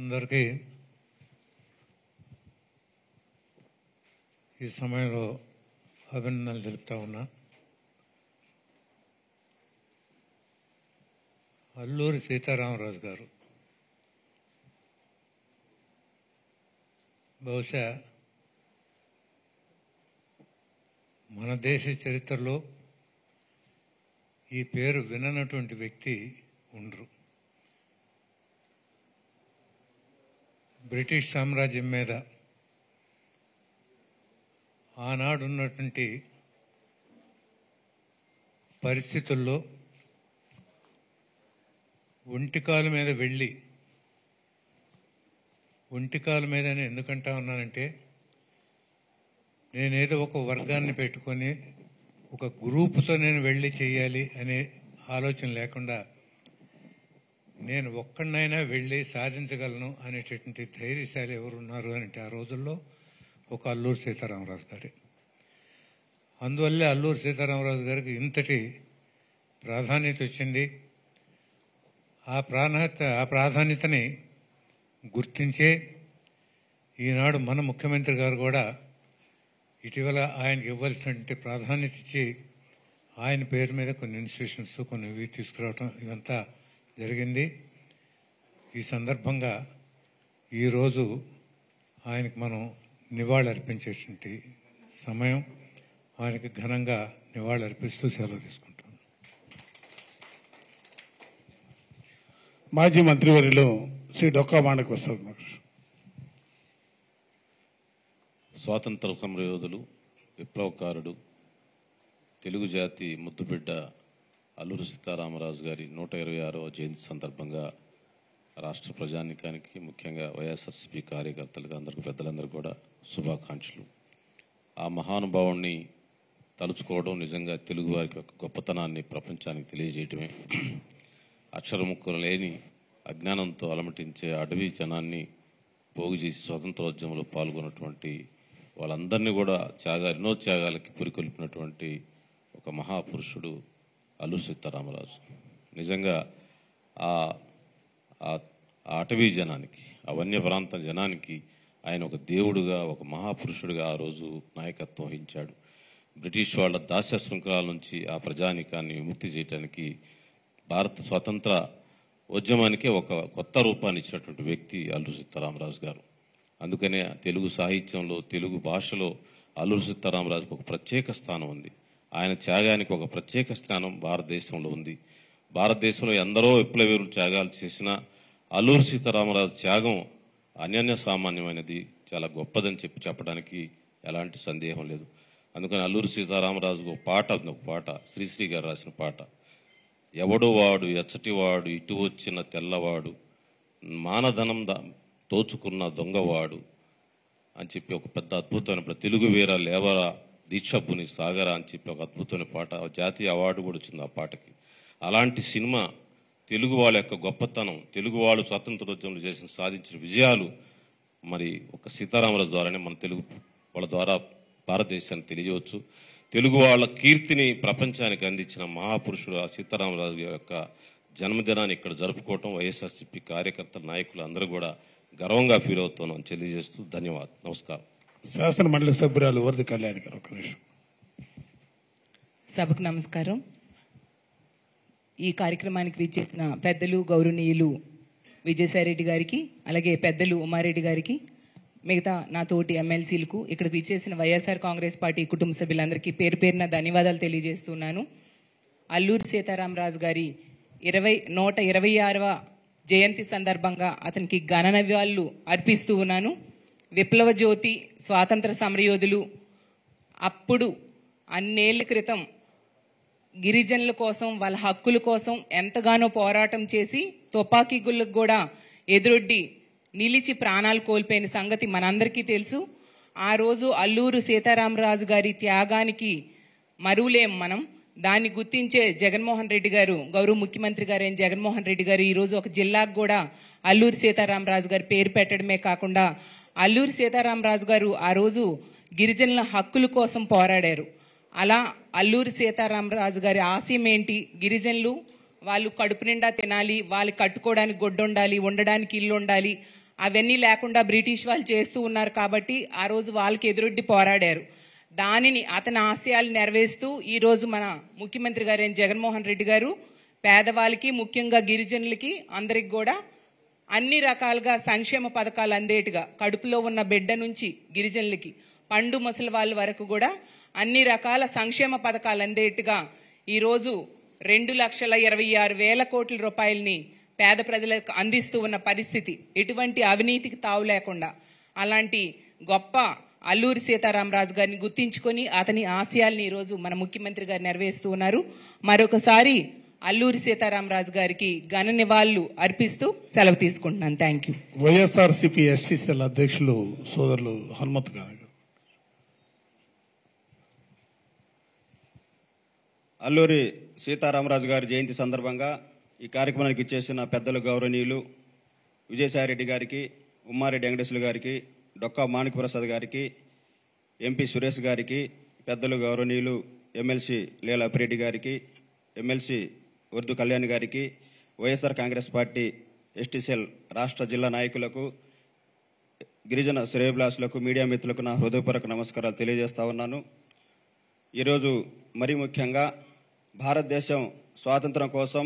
అందరికీ ఈ సమయంలో అభినందనలు తెలుపుతా ఉన్నా అల్లూరి సీతారామరాజు గారు బహుశా మన దేశ చరిత్రలో ఈ పేరు విననటువంటి వ్యక్తి ఉండరు బ్రిటిష్ సామ్రాజ్యం మీద ఆనాడు ఉన్నటువంటి పరిస్థితుల్లో ఒంటికాల మీద వెళ్ళి ఒంటికాల మీద నేను ఎందుకంటా ఉన్నానంటే నేనేదో ఒక వర్గాన్ని పెట్టుకొని ఒక గ్రూప్తో నేను వెళ్ళి చేయాలి అనే ఆలోచన లేకుండా నేను ఒక్కడినైనా వెళ్ళి సాధించగలను అనేటటువంటి ధైర్యశాలి ఉన్నారు అంటే ఆ రోజుల్లో ఒక అల్లూరు సీతారామరాజు గారి అందువల్లే అల్లూరు సీతారామరాజు గారికి ఇంతటి ప్రాధాన్యత వచ్చింది ఆ ప్రాధాన్యత ఆ ప్రాధాన్యతని గుర్తించే ఈనాడు మన ముఖ్యమంత్రి గారు కూడా ఇటీవల ఆయనకి ఇవ్వాల్సినటువంటి ప్రాధాన్యత ఇచ్చి ఆయన పేరు మీద కొన్ని ఇన్స్టిట్యూషన్స్ కొన్ని తీసుకురావటం ఇవంతా జరిగింది ఈ సందర్భంగా ఈరోజు ఆయనకు మనం నివాళులర్పించేటువంటి సమయం ఆయనకు ఘనంగా నివాళులర్పిస్తూ సెలవు తీసుకుంటాం మాజీ మంత్రివర్యులు శ్రీ డొక్కా మాండకు వస్తారు స్వాతంత్ర సమరయోధులు విప్లవకారుడు తెలుగు జాతి ముద్దుబిడ్డ అల్లూరు సీతారామరాజు గారి నూట ఇరవై ఆరవ జయంతి సందర్భంగా రాష్ట్ర ప్రజానికానికి ముఖ్యంగా వైఎస్ఆర్సీపీ కార్యకర్తలకు అందరికీ పెద్దలందరూ కూడా శుభాకాంక్షలు ఆ మహానుభావుణ్ణి తలుచుకోవడం నిజంగా తెలుగువారికి యొక్క గొప్పతనాన్ని ప్రపంచానికి తెలియజేయటమే అక్షరముక్కులు లేని అజ్ఞానంతో అలమటించే అడవి జనాన్ని పోగు చేసి స్వతంత్రోద్యమంలో పాల్గొన్నటువంటి వాళ్ళందరినీ కూడా త్యాగాలు ఎన్నో త్యాగాలకి పురికొల్పినటువంటి ఒక మహాపురుషుడు అల్లు సీతారామరాజు నిజంగా ఆ అటవీ జనానికి ఆ వన్య ప్రాంత జనానికి ఆయన ఒక దేవుడుగా ఒక మహాపురుషుడిగా ఆ రోజు నాయకత్వం వహించాడు బ్రిటిష్ వాళ్ళ దాస్య శృంఖలాల నుంచి ఆ ప్రజానికాన్ని విముక్తి చేయడానికి భారత స్వతంత్ర ఉద్యమానికే ఒక కొత్త రూపాన్ని ఇచ్చినటువంటి వ్యక్తి అల్లు సీతారామరాజు గారు అందుకనే తెలుగు సాహిత్యంలో తెలుగు భాషలో అల్లూరు సీతారామరాజుకు ఒక ప్రత్యేక స్థానం ఉంది ఆయన త్యాగానికి ఒక ప్రత్యేక స్థానం భారతదేశంలో ఉంది భారతదేశంలో ఎందరో విప్లవీరులు త్యాగాలు చేసిన అల్లూరు సీతారామరాజు త్యాగం అన్యన్య సామాన్యమైనది చాలా గొప్పదని చెప్పి చెప్పడానికి ఎలాంటి సందేహం లేదు అందుకని అల్లూరు సీతారామరాజు ఒక పాట ఒక పాట శ్రీశ్రీ గారు రాసిన పాట ఎవడు వాడు ఎచ్చటివాడు ఇటు వచ్చిన తెల్లవాడు మానధనం తోచుకున్న దొంగవాడు అని చెప్పి ఒక పెద్ద అద్భుతమైన తెలుగు వీర లేవరా దీక్షభుని సాగర అని చెప్పి ఒక అద్భుతమైన పాట జాతీయ అవార్డు కూడా వచ్చింది ఆ పాటకి అలాంటి సినిమా తెలుగు వాళ్ళ యొక్క గొప్పతనం తెలుగు వాళ్ళు స్వాతంత్రోద్యమంలో చేసిన సాధించిన విజయాలు మరి ఒక సీతారాముల ద్వారానే మన తెలుగు వాళ్ళ ద్వారా భారతదేశాన్ని తెలియవచ్చు తెలుగు వాళ్ళ కీర్తిని ప్రపంచానికి అందించిన మహాపురుషుడు సీతారామరాజు యొక్క జన్మదినాన్ని ఇక్కడ జరుపుకోవటం వైఎస్ఆర్సీపీ కార్యకర్తల నాయకులు అందరూ కూడా గర్వంగా ఫీల్ అవుతున్నాం తెలియజేస్తూ ధన్యవాదాలు నమస్కారం శాసన మండలి సభ్యురాలు వరది కళ్యాణ్ గారు ఒక నిమిషం సభకు నమస్కారం ఈ కార్యక్రమానికి విచ్చేసిన పెద్దలు గౌరవనీయులు విజయసాయిరెడ్డి గారికి అలాగే పెద్దలు ఉమారెడ్డి గారికి మిగతా నా తోటి ఎమ్మెల్సీలకు ఇక్కడికి విచ్చేసిన వైఎస్ఆర్ కాంగ్రెస్ పార్టీ కుటుంబ సభ్యులందరికీ పేరు పేరున ధన్యవాదాలు తెలియజేస్తున్నాను అల్లూరి సీతారామరాజు గారి ఇరవై నూట ఇరవై ఆరవ జయంతి సందర్భంగా అతనికి ఘన నవ్యాలు అర్పిస్తూ ఉన్నాను విప్లవ జ్యోతి స్వాతంత్ర సమరయోధులు అప్పుడు అన్నేళ్ల క్రితం గిరిజనుల కోసం వాళ్ళ హక్కుల కోసం ఎంతగానో పోరాటం చేసి తుపాకీ గుళ్ళకు కూడా ఎదురొడ్డి నిలిచి ప్రాణాలు కోల్పోయిన సంగతి మనందరికీ తెలుసు ఆ రోజు అల్లూరు సీతారామరాజు గారి త్యాగానికి మరువులేం మనం దాన్ని గుర్తించే జగన్మోహన్ రెడ్డి గారు గౌరవ ముఖ్యమంత్రి గారు అయిన జగన్మోహన్ రెడ్డి గారు ఈరోజు ఒక జిల్లాకు కూడా అల్లూరు సీతారామరాజు గారి పేరు పెట్టడమే కాకుండా అల్లూరి సీతారామరాజు గారు ఆ రోజు గిరిజనుల హక్కుల కోసం పోరాడారు అలా అల్లూరి సీతారామరాజు గారి ఆశయం ఏంటి గిరిజనులు వాళ్ళు కడుపు నిండా తినాలి వాళ్ళు కట్టుకోవడానికి గొడ్డు ఉండాలి ఉండడానికి ఇల్లు ఉండాలి అవన్నీ లేకుండా బ్రిటిష్ వాళ్ళు చేస్తూ ఉన్నారు కాబట్టి ఆ రోజు వాళ్ళకి ఎదురొడ్డి పోరాడారు దానిని అతని ఆశయాలు నెరవేరుస్తూ ఈరోజు మన ముఖ్యమంత్రి గారైన జగన్మోహన్ రెడ్డి గారు పేదవాళ్ళకి ముఖ్యంగా గిరిజనులకి అందరికి కూడా అన్ని రకాలుగా సంక్షేమ పథకాలు అందేటుగా కడుపులో ఉన్న బిడ్డ నుంచి గిరిజనులకి పండు ముసలి వాళ్ళ వరకు కూడా అన్ని రకాల సంక్షేమ పథకాలు అందేట్టుగా ఈరోజు రెండు లక్షల ఇరవై ఆరు వేల కోట్ల రూపాయలని పేద ప్రజలకు అందిస్తూ ఉన్న పరిస్థితి ఎటువంటి అవినీతికి తావు లేకుండా అలాంటి గొప్ప అల్లూరి సీతారామరాజు గారిని గుర్తించుకొని అతని ఆశయాల్ని ఈరోజు మన ముఖ్యమంత్రి గారు నెరవేరుస్తూ ఉన్నారు మరొకసారి అల్లూరి సీతారామరాజు గారికి ఘన నివాళులు అర్పిస్తూ సెలవు తీసుకుంటున్నాను thank you YSR CP STCL అధ్యక్షులు సోదరులు హనుమత్ గారు అల్లూరి సీతారామరాజు గారి జయంతి సందర్భంగా ఈ కార్యక్రమానికి ఇచ్చేసిన పెద్దలు గౌరవనీయులు విజయసాయిరెడ్డి గారికి ఉమ్మారెడ్డి వెంకటేశ్వర గారికి డొక్కా ప్రసాద్ గారికి ఎంపీ సురేష్ గారికి పెద్దలు గౌరవనీయులు ఎమ్మెల్సీ లీలా గారికి ఎమ్మెల్సీ ఉర్దు కళ్యాణ్ గారికి వైఎస్ఆర్ కాంగ్రెస్ పార్టీ ఎస్టీసీఎల్ రాష్ట్ర జిల్లా నాయకులకు గిరిజన శ్రేయబ్లాసులకు మీడియా మిత్రులకు నా హృదయపూర్వక నమస్కారాలు తెలియజేస్తా ఉన్నాను ఈరోజు మరీ ముఖ్యంగా భారతదేశం స్వాతంత్రం కోసం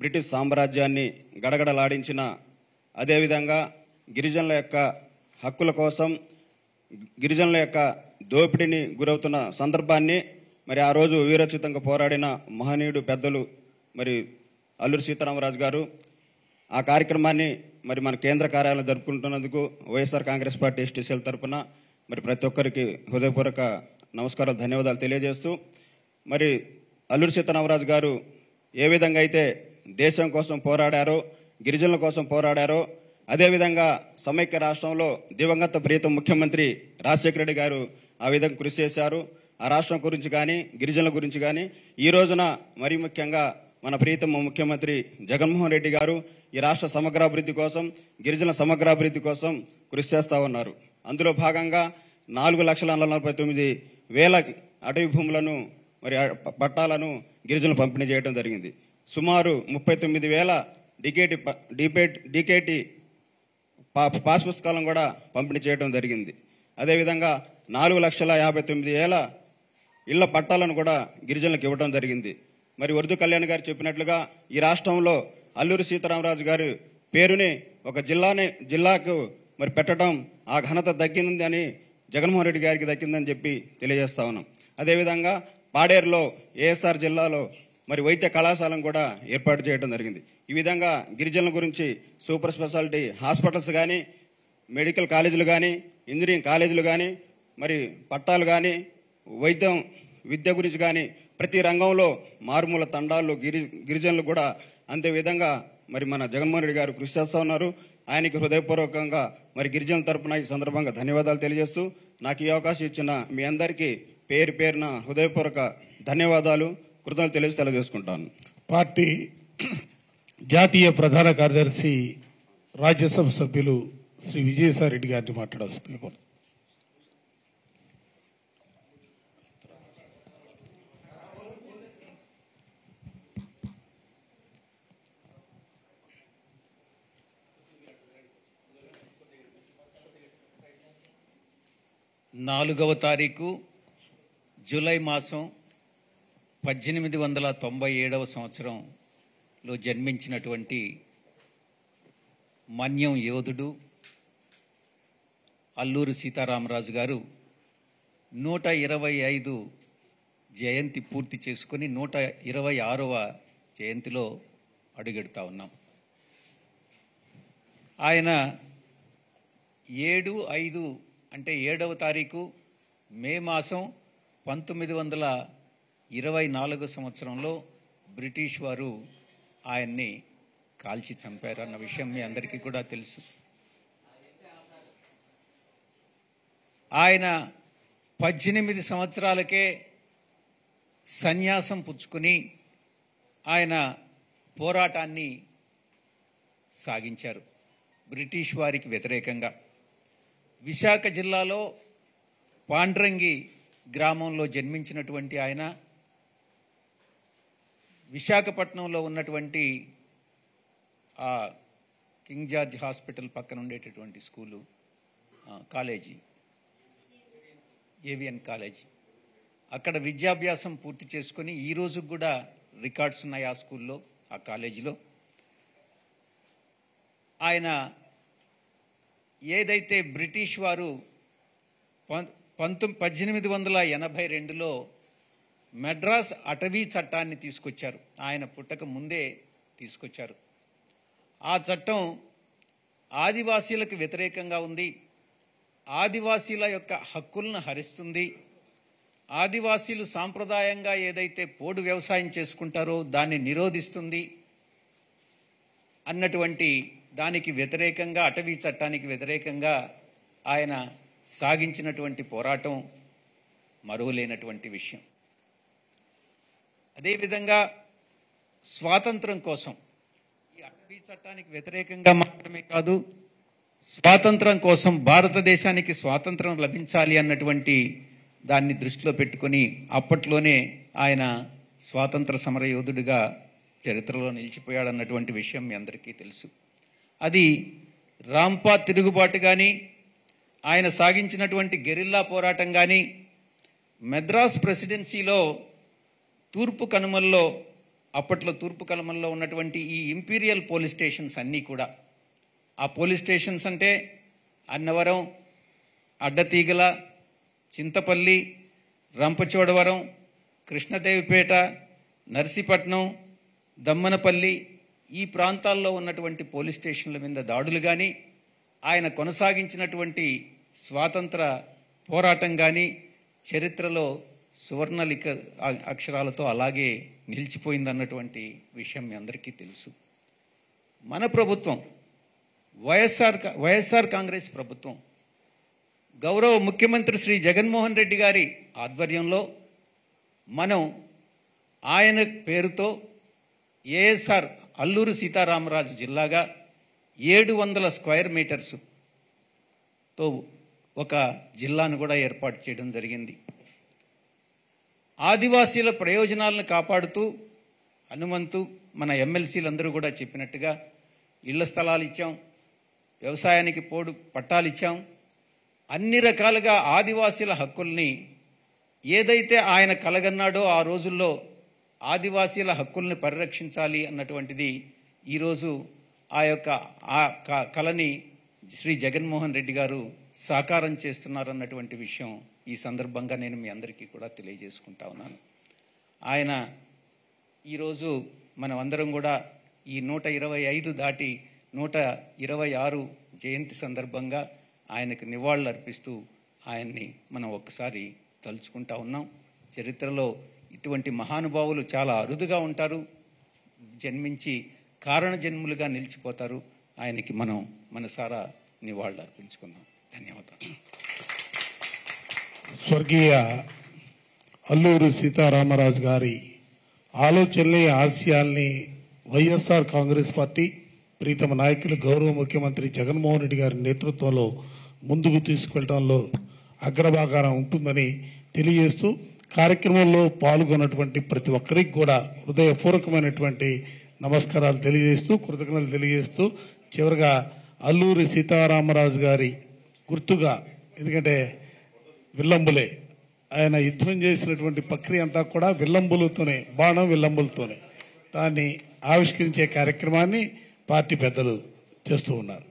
బ్రిటిష్ సామ్రాజ్యాన్ని గడగడలాడించిన అదేవిధంగా గిరిజనుల యొక్క హక్కుల కోసం గిరిజనుల యొక్క దోపిడీని గురవుతున్న సందర్భాన్ని మరి ఆ రోజు వీరోచితంగా పోరాడిన మహనీయుడు పెద్దలు మరి అల్లూరి సీతారామరాజు గారు ఆ కార్యక్రమాన్ని మరి మన కేంద్ర కార్యాలయం జరుపుకుంటున్నందుకు వైఎస్ఆర్ కాంగ్రెస్ పార్టీ ఎస్టీసీల తరఫున మరి ప్రతి ఒక్కరికి హృదయపూర్వక నమస్కారాలు ధన్యవాదాలు తెలియజేస్తూ మరి అల్లూరి సీతారామరాజు గారు ఏ విధంగా అయితే దేశం కోసం పోరాడారో గిరిజనుల కోసం పోరాడారో అదేవిధంగా సమైక్య రాష్ట్రంలో దివంగత ప్రీతం ముఖ్యమంత్రి రాజశేఖర రెడ్డి గారు ఆ విధంగా కృషి చేశారు ఆ రాష్ట్రం గురించి కానీ గిరిజనుల గురించి కానీ ఈ రోజున మరీ ముఖ్యంగా మన ప్రీతం ముఖ్యమంత్రి జగన్మోహన్ రెడ్డి గారు ఈ రాష్ట్ర సమగ్రాభివృద్ధి కోసం గిరిజన సమగ్రాభివృద్ధి కోసం కృషి చేస్తా ఉన్నారు అందులో భాగంగా నాలుగు లక్షల నలభై తొమ్మిది వేల అటవీ భూములను మరి పట్టాలను గిరిజనులు పంపిణీ చేయడం జరిగింది సుమారు ముప్పై తొమ్మిది వేల డికేటి డిపేట్ డికేటి పాస్ పుస్తకాలను కూడా పంపిణీ చేయడం జరిగింది అదేవిధంగా నాలుగు లక్షల యాభై తొమ్మిది వేల ఇళ్ల పట్టాలను కూడా గిరిజనులకు ఇవ్వడం జరిగింది మరి వరదు కళ్యాణ్ గారు చెప్పినట్లుగా ఈ రాష్ట్రంలో అల్లూరి సీతారామరాజు గారు పేరుని ఒక జిల్లానే జిల్లాకు మరి పెట్టడం ఆ ఘనత దక్కింది అని జగన్మోహన్ రెడ్డి గారికి దక్కిందని చెప్పి తెలియజేస్తా ఉన్నాం అదేవిధంగా పాడేరులో ఏఎస్ఆర్ జిల్లాలో మరి వైద్య కళాశాలను కూడా ఏర్పాటు చేయడం జరిగింది ఈ విధంగా గిరిజనుల గురించి సూపర్ స్పెషాలిటీ హాస్పిటల్స్ కానీ మెడికల్ కాలేజీలు కానీ ఇంజనీరింగ్ కాలేజీలు కానీ మరి పట్టాలు కానీ వైద్యం విద్య గురించి కానీ ప్రతి రంగంలో మారుమూల తండాల్లో గిరి గిరిజనులు కూడా అంతే విధంగా మరి మన జగన్మోహన్ రెడ్డి గారు కృషి చేస్తూ ఉన్నారు ఆయనకి హృదయపూర్వకంగా మరి గిరిజనుల తరపున ఈ సందర్భంగా ధన్యవాదాలు తెలియజేస్తూ నాకు ఈ అవకాశం ఇచ్చిన మీ అందరికీ పేరు పేరున హృదయపూర్వక ధన్యవాదాలు కృతజ్ఞతలు తెలియజే తెలియజేసుకుంటాను పార్టీ జాతీయ ప్రధాన కార్యదర్శి రాజ్యసభ సభ్యులు శ్రీ విజయసాయి రెడ్డి గారిని మాట్లాడాల్సింది నాలుగవ తారీఖు జూలై మాసం పద్దెనిమిది వందల తొంభై ఏడవ సంవత్సరంలో జన్మించినటువంటి మన్యం యోధుడు అల్లూరు సీతారామరాజు గారు నూట ఇరవై ఐదు జయంతి పూర్తి చేసుకొని నూట ఇరవై ఆరవ జయంతిలో అడుగెడుతూ ఉన్నాం ఆయన ఏడు ఐదు అంటే ఏడవ తారీఖు మే మాసం పంతొమ్మిది వందల ఇరవై నాలుగు సంవత్సరంలో బ్రిటిష్ వారు ఆయన్ని కాల్చి చంపారు అన్న విషయం మీ అందరికీ కూడా తెలుసు ఆయన పద్దెనిమిది సంవత్సరాలకే సన్యాసం పుచ్చుకుని ఆయన పోరాటాన్ని సాగించారు బ్రిటిష్ వారికి వ్యతిరేకంగా విశాఖ జిల్లాలో పాండ్రంగి గ్రామంలో జన్మించినటువంటి ఆయన విశాఖపట్నంలో ఉన్నటువంటి ఆ కింగ్ జార్జ్ హాస్పిటల్ పక్కన ఉండేటటువంటి స్కూలు కాలేజీ ఏవిఎన్ కాలేజీ అక్కడ విద్యాభ్యాసం పూర్తి చేసుకొని ఈరోజు కూడా రికార్డ్స్ ఉన్నాయి ఆ స్కూల్లో ఆ కాలేజీలో ఆయన ఏదైతే బ్రిటిష్ వారు పంతొమ్మిది పద్దెనిమిది వందల ఎనభై రెండులో మెడ్రాస్ అటవీ చట్టాన్ని తీసుకొచ్చారు ఆయన పుట్టక ముందే తీసుకొచ్చారు ఆ చట్టం ఆదివాసీలకు వ్యతిరేకంగా ఉంది ఆదివాసీల యొక్క హక్కులను హరిస్తుంది ఆదివాసీలు సాంప్రదాయంగా ఏదైతే పోడు వ్యవసాయం చేసుకుంటారో దాన్ని నిరోధిస్తుంది అన్నటువంటి దానికి వ్యతిరేకంగా అటవీ చట్టానికి వ్యతిరేకంగా ఆయన సాగించినటువంటి పోరాటం మరువలేనటువంటి విషయం అదేవిధంగా స్వాతంత్రం కోసం ఈ అటవీ చట్టానికి వ్యతిరేకంగా మాత్రమే కాదు స్వాతంత్రం కోసం భారతదేశానికి స్వాతంత్రం లభించాలి అన్నటువంటి దాన్ని దృష్టిలో పెట్టుకొని అప్పట్లోనే ఆయన స్వాతంత్ర సమరయోధుడిగా చరిత్రలో నిలిచిపోయాడన్నటువంటి విషయం మీ అందరికీ తెలుసు అది రాంపా తిరుగుబాటు కానీ ఆయన సాగించినటువంటి గెరిల్లా పోరాటం కానీ మెద్రాస్ ప్రెసిడెన్సీలో తూర్పు కనుమల్లో అప్పట్లో తూర్పు కనుమల్లో ఉన్నటువంటి ఈ ఇంపీరియల్ పోలీస్ స్టేషన్స్ అన్నీ కూడా ఆ పోలీస్ స్టేషన్స్ అంటే అన్నవరం అడ్డతీగల చింతపల్లి రంపచోడవరం కృష్ణదేవిపేట నర్సీపట్నం దమ్మనపల్లి ఈ ప్రాంతాల్లో ఉన్నటువంటి పోలీస్ స్టేషన్ల మీద దాడులు కానీ ఆయన కొనసాగించినటువంటి స్వాతంత్ర పోరాటం కానీ చరిత్రలో సువర్ణలిఖ అక్షరాలతో అలాగే నిలిచిపోయిందన్నటువంటి విషయం మీ అందరికీ తెలుసు మన ప్రభుత్వం వైఎస్ఆర్ వైఎస్ఆర్ కాంగ్రెస్ ప్రభుత్వం గౌరవ ముఖ్యమంత్రి శ్రీ జగన్మోహన్ రెడ్డి గారి ఆధ్వర్యంలో మనం ఆయన పేరుతో ఏఎస్ఆర్ అల్లూరు సీతారామరాజు జిల్లాగా ఏడు వందల స్క్వేర్ మీటర్స్ తో ఒక జిల్లాను కూడా ఏర్పాటు చేయడం జరిగింది ఆదివాసీల ప్రయోజనాలను కాపాడుతూ హనుమంతు మన ఎమ్మెల్సీలందరూ కూడా చెప్పినట్టుగా ఇళ్ల స్థలాలు ఇచ్చాం వ్యవసాయానికి పోడు పట్టాలు ఇచ్చాం అన్ని రకాలుగా ఆదివాసీల హక్కుల్ని ఏదైతే ఆయన కలగన్నాడో ఆ రోజుల్లో ఆదివాసీల హక్కుల్ని పరిరక్షించాలి అన్నటువంటిది ఈరోజు ఆ యొక్క ఆ కళని శ్రీ జగన్మోహన్ రెడ్డి గారు సాకారం చేస్తున్నారన్నటువంటి విషయం ఈ సందర్భంగా నేను మీ అందరికీ కూడా తెలియజేసుకుంటా ఉన్నాను ఆయన ఈరోజు మనం అందరం కూడా ఈ నూట ఇరవై ఐదు దాటి నూట ఇరవై ఆరు జయంతి సందర్భంగా ఆయనకు నివాళులు అర్పిస్తూ ఆయన్ని మనం ఒక్కసారి తలుచుకుంటా ఉన్నాం చరిత్రలో ఇటువంటి మహానుభావులు చాలా అరుదుగా ఉంటారు జన్మించి కారణ జన్ములుగా నిలిచిపోతారు ఆయనకి మనం మనసారా నివాళులు అర్పించుకుందాం ధన్యవాదాలు స్వర్గీయ అల్లూరు సీతారామరాజు గారి ఆలోచనలే ఆశయాల్ని వైఎస్ఆర్ కాంగ్రెస్ పార్టీ ప్రీతమ నాయకులు గౌరవ ముఖ్యమంత్రి జగన్మోహన్ రెడ్డి గారి నేతృత్వంలో ముందుకు తీసుకెళ్లడంలో అగ్రభాగారం ఉంటుందని తెలియజేస్తూ కార్యక్రమంలో పాల్గొన్నటువంటి ప్రతి ఒక్కరికి కూడా హృదయపూర్వకమైనటువంటి నమస్కారాలు తెలియజేస్తూ కృతజ్ఞతలు తెలియజేస్తూ చివరిగా అల్లూరి సీతారామరాజు గారి గుర్తుగా ఎందుకంటే విల్లంబులే ఆయన యుద్ధం చేసినటువంటి ప్రక్రియ అంతా కూడా విల్లంబులతోనే బాణం విల్లంబులతోనే దాన్ని ఆవిష్కరించే కార్యక్రమాన్ని పార్టీ పెద్దలు చేస్తూ ఉన్నారు